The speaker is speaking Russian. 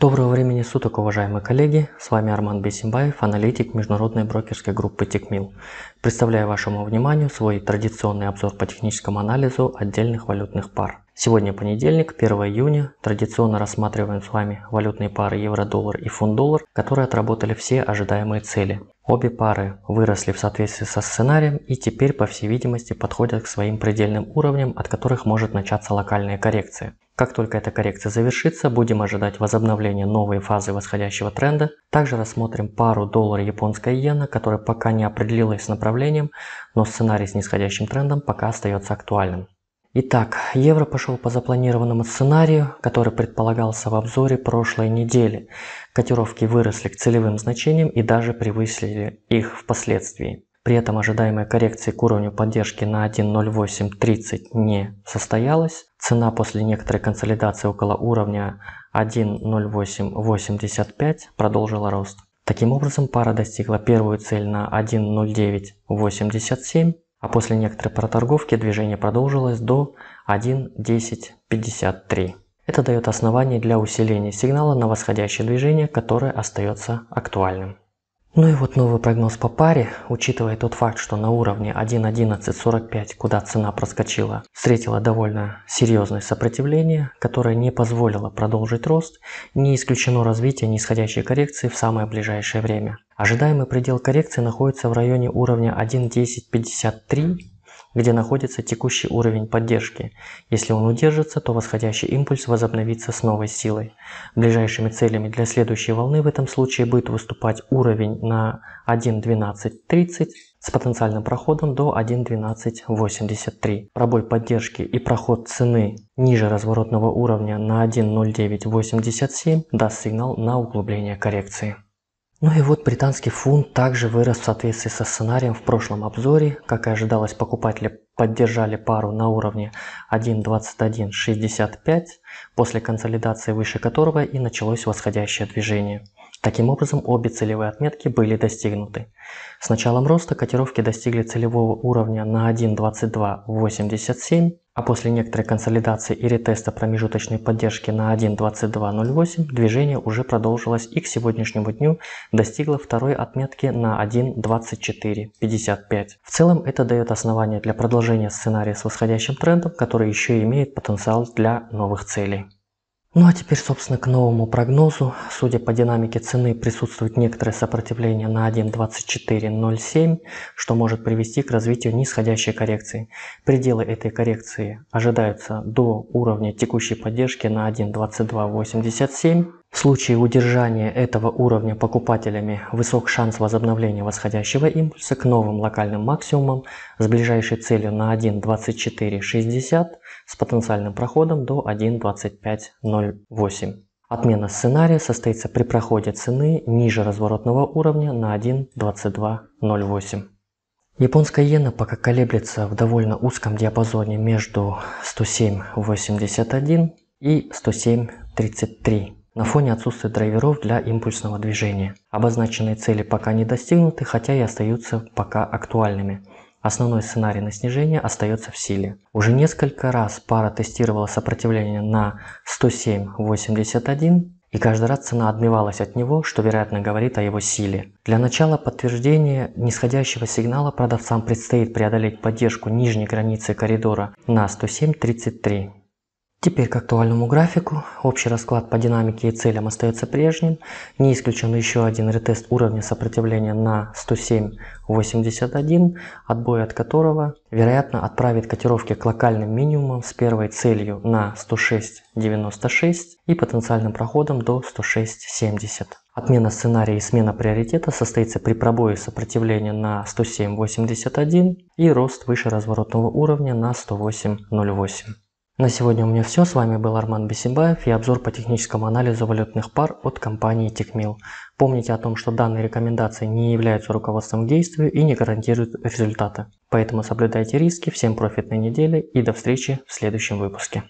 Доброго времени суток, уважаемые коллеги! С вами Арман Бесимбаев, аналитик международной брокерской группы Текмил. Представляю вашему вниманию свой традиционный обзор по техническому анализу отдельных валютных пар. Сегодня понедельник, 1 июня. Традиционно рассматриваем с вами валютные пары евро-доллар и фунт-доллар, которые отработали все ожидаемые цели. Обе пары выросли в соответствии со сценарием и теперь, по всей видимости, подходят к своим предельным уровням, от которых может начаться локальная коррекция. Как только эта коррекция завершится, будем ожидать возобновления новой фазы восходящего тренда. Также рассмотрим пару доллара японская иена, которая пока не определилась с направлением, но сценарий с нисходящим трендом пока остается актуальным. Итак, евро пошел по запланированному сценарию, который предполагался в обзоре прошлой недели. Котировки выросли к целевым значениям и даже превысили их впоследствии. При этом ожидаемая коррекция к уровню поддержки на 1.0830 не состоялась. Цена после некоторой консолидации около уровня 1.0885 продолжила рост. Таким образом, пара достигла первую цель на 1.0987, а после некоторой проторговки движение продолжилось до 1.1053. Это дает основание для усиления сигнала на восходящее движение, которое остается актуальным. Ну и вот новый прогноз по паре, учитывая тот факт, что на уровне 1.11.45, куда цена проскочила, встретила довольно серьезное сопротивление, которое не позволило продолжить рост, не исключено развитие нисходящей коррекции в самое ближайшее время. Ожидаемый предел коррекции находится в районе уровня 1.10.53, где находится текущий уровень поддержки. Если он удержится, то восходящий импульс возобновится с новой силой. Ближайшими целями для следующей волны в этом случае будет выступать уровень на 1.12.30 с потенциальным проходом до 1.12.83. Пробой поддержки и проход цены ниже разворотного уровня на 1.09.87 даст сигнал на углубление коррекции. Ну и вот британский фунт также вырос в соответствии со сценарием в прошлом обзоре. Как и ожидалось, покупатели поддержали пару на уровне 1.2165, после консолидации выше которого и началось восходящее движение. Таким образом, обе целевые отметки были достигнуты. С началом роста котировки достигли целевого уровня на 1.2287, а после некоторой консолидации и ретеста промежуточной поддержки на 1.2208 движение уже продолжилось и к сегодняшнему дню достигло второй отметки на 1.2455. В целом это дает основание для продолжения сценария с восходящим трендом, который еще имеет потенциал для новых целей. Ну а теперь, собственно, к новому прогнозу. Судя по динамике цены, присутствует некоторое сопротивление на 1.2407, что может привести к развитию нисходящей коррекции. Пределы этой коррекции ожидаются до уровня текущей поддержки на 1.2287. В случае удержания этого уровня покупателями высок шанс возобновления восходящего импульса к новым локальным максимумам с ближайшей целью на 1.2460 с потенциальным проходом до 1.2508. Отмена сценария состоится при проходе цены ниже разворотного уровня на 1.2208. Японская иена пока колеблется в довольно узком диапазоне между 107.81 и 107.33 на фоне отсутствия драйверов для импульсного движения. Обозначенные цели пока не достигнуты, хотя и остаются пока актуальными. Основной сценарий на снижение остается в силе. Уже несколько раз пара тестировала сопротивление на 107.81 и каждый раз цена отбивалась от него, что вероятно говорит о его силе. Для начала подтверждения нисходящего сигнала продавцам предстоит преодолеть поддержку нижней границы коридора на 107.33. Теперь к актуальному графику. Общий расклад по динамике и целям остается прежним. Не исключен еще один ретест уровня сопротивления на 107.81, отбой от которого, вероятно, отправит котировки к локальным минимумам с первой целью на 106.96 и потенциальным проходом до 106.70. Отмена сценария и смена приоритета состоится при пробое сопротивления на 107.81 и рост выше разворотного уровня на 108.08. На сегодня у меня все. С вами был Арман Бесимбаев и обзор по техническому анализу валютных пар от компании Techmil. Помните о том, что данные рекомендации не являются руководством к действию и не гарантируют результата. Поэтому соблюдайте риски, всем профитной недели и до встречи в следующем выпуске.